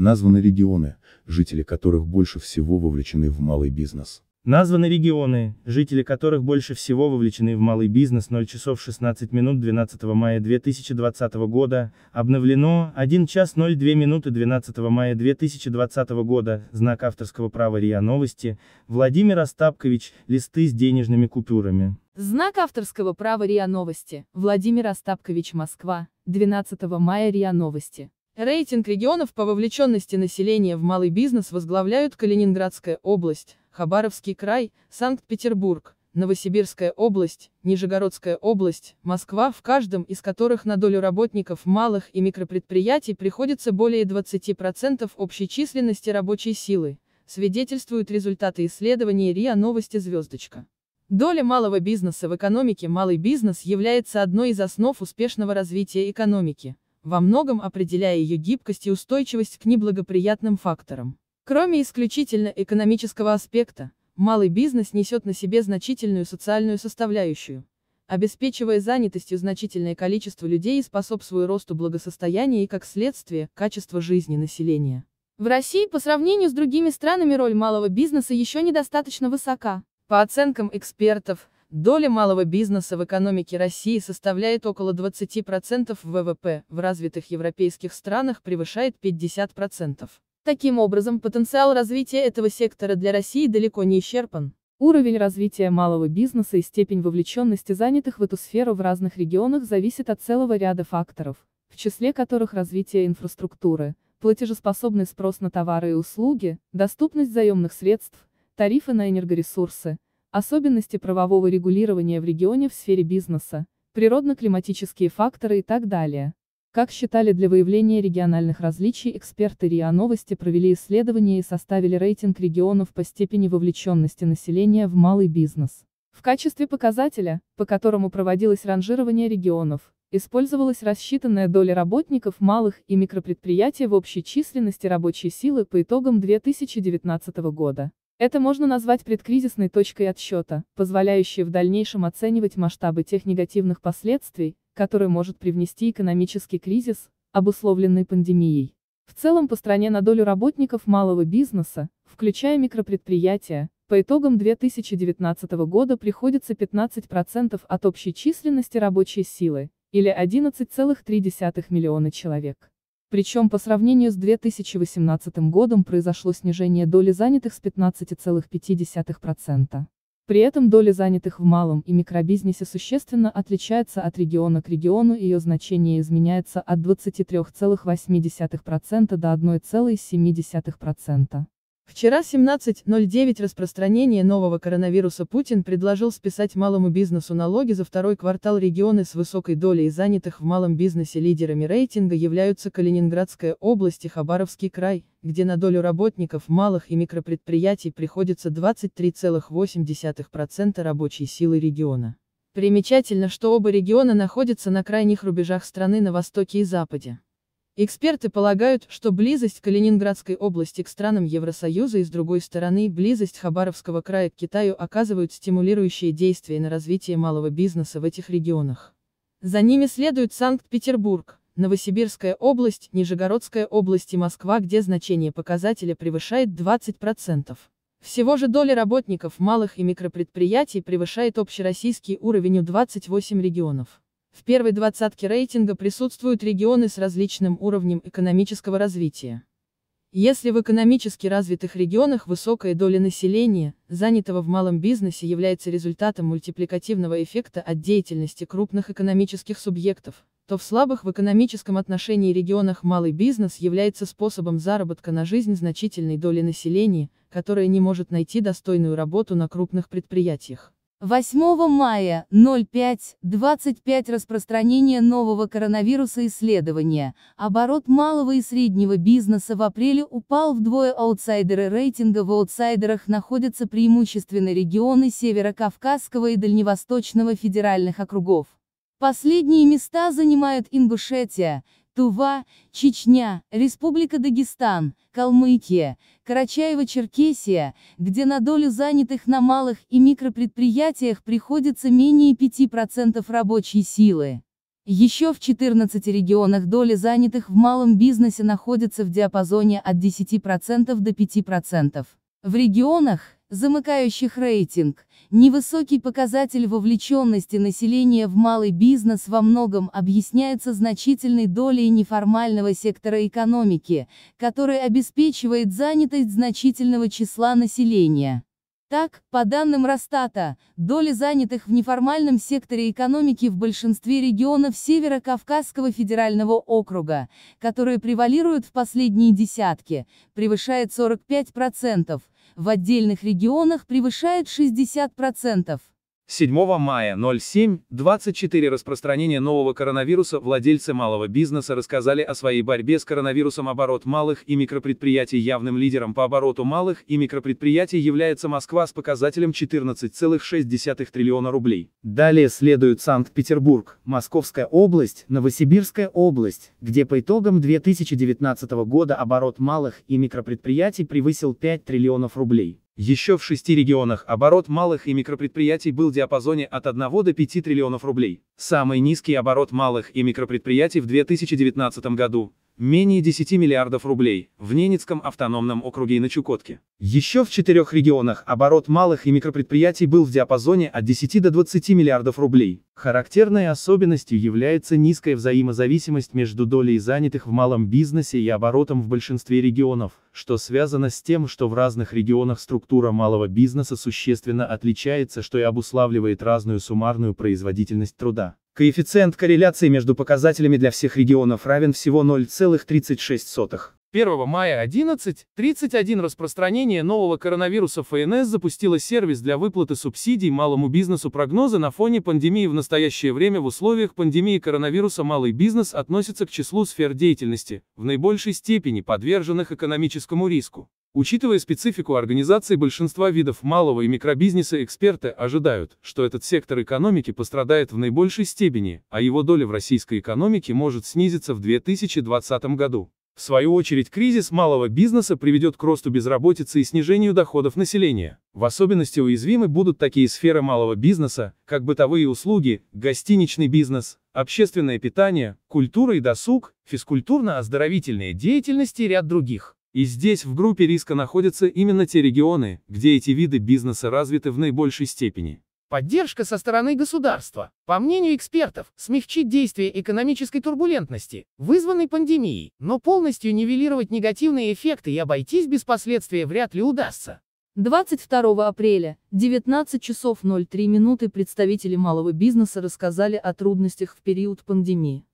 Названы регионы, жители которых больше всего вовлечены в малый бизнес. Названы регионы, жители которых больше всего вовлечены в малый бизнес 0 часов 16 минут 12 мая 2020 года, обновлено 1 час 02 минуты 12 мая 2020 года, знак авторского права РИА Новости, Владимир Остапкович, листы с денежными купюрами. Знак авторского права РИА Новости, Владимир Остапкович, Москва, 12 мая РИА Новости. Рейтинг регионов по вовлеченности населения в малый бизнес возглавляют Калининградская область, Хабаровский край, Санкт-Петербург, Новосибирская область, Нижегородская область, Москва, в каждом из которых на долю работников малых и микропредприятий приходится более 20% общей численности рабочей силы, свидетельствуют результаты исследования РИА Новости «Звездочка». Доля малого бизнеса в экономике Малый бизнес является одной из основ успешного развития экономики во многом определяя ее гибкость и устойчивость к неблагоприятным факторам. Кроме исключительно экономического аспекта, малый бизнес несет на себе значительную социальную составляющую, обеспечивая занятостью значительное количество людей и способствуя росту благосостояния и, как следствие, качества жизни населения. В России по сравнению с другими странами роль малого бизнеса еще недостаточно высока. По оценкам экспертов, Доля малого бизнеса в экономике России составляет около 20% ВВП, в развитых европейских странах превышает 50%. Таким образом, потенциал развития этого сектора для России далеко не исчерпан. Уровень развития малого бизнеса и степень вовлеченности занятых в эту сферу в разных регионах зависит от целого ряда факторов, в числе которых развитие инфраструктуры, платежеспособный спрос на товары и услуги, доступность заемных средств, тарифы на энергоресурсы, особенности правового регулирования в регионе в сфере бизнеса, природно-климатические факторы и так далее. Как считали для выявления региональных различий эксперты РИА Новости провели исследования и составили рейтинг регионов по степени вовлеченности населения в малый бизнес. В качестве показателя, по которому проводилось ранжирование регионов, использовалась рассчитанная доля работников малых и микропредприятий в общей численности рабочей силы по итогам 2019 года. Это можно назвать предкризисной точкой отсчета, позволяющей в дальнейшем оценивать масштабы тех негативных последствий, которые может привнести экономический кризис, обусловленный пандемией. В целом по стране на долю работников малого бизнеса, включая микропредприятия, по итогам 2019 года приходится 15% от общей численности рабочей силы, или 11,3 миллиона человек. Причем по сравнению с 2018 годом произошло снижение доли занятых с 15,5%. При этом доля занятых в малом и микробизнесе существенно отличается от региона к региону, ее значение изменяется от 23,8% до 1,7%. Вчера 17.09 распространение нового коронавируса Путин предложил списать малому бизнесу налоги за второй квартал регионы с высокой долей занятых в малом бизнесе лидерами рейтинга являются Калининградская область и Хабаровский край, где на долю работников малых и микропредприятий приходится 23,8% рабочей силы региона. Примечательно, что оба региона находятся на крайних рубежах страны на востоке и западе. Эксперты полагают, что близость Калининградской области к странам Евросоюза и с другой стороны близость Хабаровского края к Китаю оказывают стимулирующие действия на развитие малого бизнеса в этих регионах. За ними следуют Санкт-Петербург, Новосибирская область, Нижегородская область и Москва, где значение показателя превышает 20%. Всего же доля работников малых и микропредприятий превышает общероссийский уровень у 28 регионов. В первой двадцатке рейтинга присутствуют регионы с различным уровнем экономического развития. Если в экономически развитых регионах высокая доля населения, занятого в малом бизнесе является результатом мультипликативного эффекта от деятельности крупных экономических субъектов, то в слабых в экономическом отношении регионах малый бизнес является способом заработка на жизнь значительной доли населения, которая не может найти достойную работу на крупных предприятиях. 8 мая 05.25 распространение нового коронавируса исследования, оборот малого и среднего бизнеса в апреле упал вдвое аутсайдеры рейтинга в аутсайдерах находятся преимущественно регионы Северо-Кавказского и Дальневосточного федеральных округов. Последние места занимают Ингушетия, Тува, Чечня, Республика Дагестан, Калмыкия, Карачаево-Черкесия, где на долю занятых на малых и микропредприятиях приходится менее 5% рабочей силы. Еще в 14 регионах доля занятых в малом бизнесе находится в диапазоне от 10% до 5%. В регионах, замыкающих рейтинг. Невысокий показатель вовлеченности населения в малый бизнес во многом объясняется значительной долей неформального сектора экономики, который обеспечивает занятость значительного числа населения. Так, по данным Росстата, доля занятых в неформальном секторе экономики в большинстве регионов Северо-Кавказского федерального округа, которые превалируют в последние десятки, превышает 45%, в отдельных регионах превышает 60%. 7 мая 07.24 распространение нового коронавируса владельцы малого бизнеса рассказали о своей борьбе с коронавирусом оборот малых и микропредприятий. Явным лидером по обороту малых и микропредприятий является Москва с показателем 14,6 триллиона рублей. Далее следуют Санкт-Петербург, Московская область, Новосибирская область, где по итогам 2019 года оборот малых и микропредприятий превысил 5 триллионов рублей. Еще в шести регионах оборот малых и микропредприятий был в диапазоне от 1 до 5 триллионов рублей. Самый низкий оборот малых и микропредприятий в 2019 году менее 10 миллиардов рублей, в Ненецком автономном округе и на Чукотке. Еще в четырех регионах оборот малых и микропредприятий был в диапазоне от 10 до 20 миллиардов рублей. Характерной особенностью является низкая взаимозависимость между долей занятых в малом бизнесе и оборотом в большинстве регионов, что связано с тем, что в разных регионах структура малого бизнеса существенно отличается, что и обуславливает разную суммарную производительность труда. Коэффициент корреляции между показателями для всех регионов равен всего 0,36. 1 мая 11.31 распространение нового коронавируса ФНС запустила сервис для выплаты субсидий малому бизнесу прогнозы на фоне пандемии в настоящее время в условиях пандемии коронавируса малый бизнес относится к числу сфер деятельности, в наибольшей степени подверженных экономическому риску. Учитывая специфику организации большинства видов малого и микробизнеса, эксперты ожидают, что этот сектор экономики пострадает в наибольшей степени, а его доля в российской экономике может снизиться в 2020 году. В свою очередь, кризис малого бизнеса приведет к росту безработицы и снижению доходов населения. В особенности уязвимы будут такие сферы малого бизнеса, как бытовые услуги, гостиничный бизнес, общественное питание, культура и досуг, физкультурно-оздоровительная деятельность и ряд других. И здесь в группе риска находятся именно те регионы, где эти виды бизнеса развиты в наибольшей степени. Поддержка со стороны государства, по мнению экспертов, смягчит действие экономической турбулентности, вызванной пандемией, но полностью нивелировать негативные эффекты и обойтись без последствий вряд ли удастся. 22 апреля, 19 часов 03 минуты представители малого бизнеса рассказали о трудностях в период пандемии.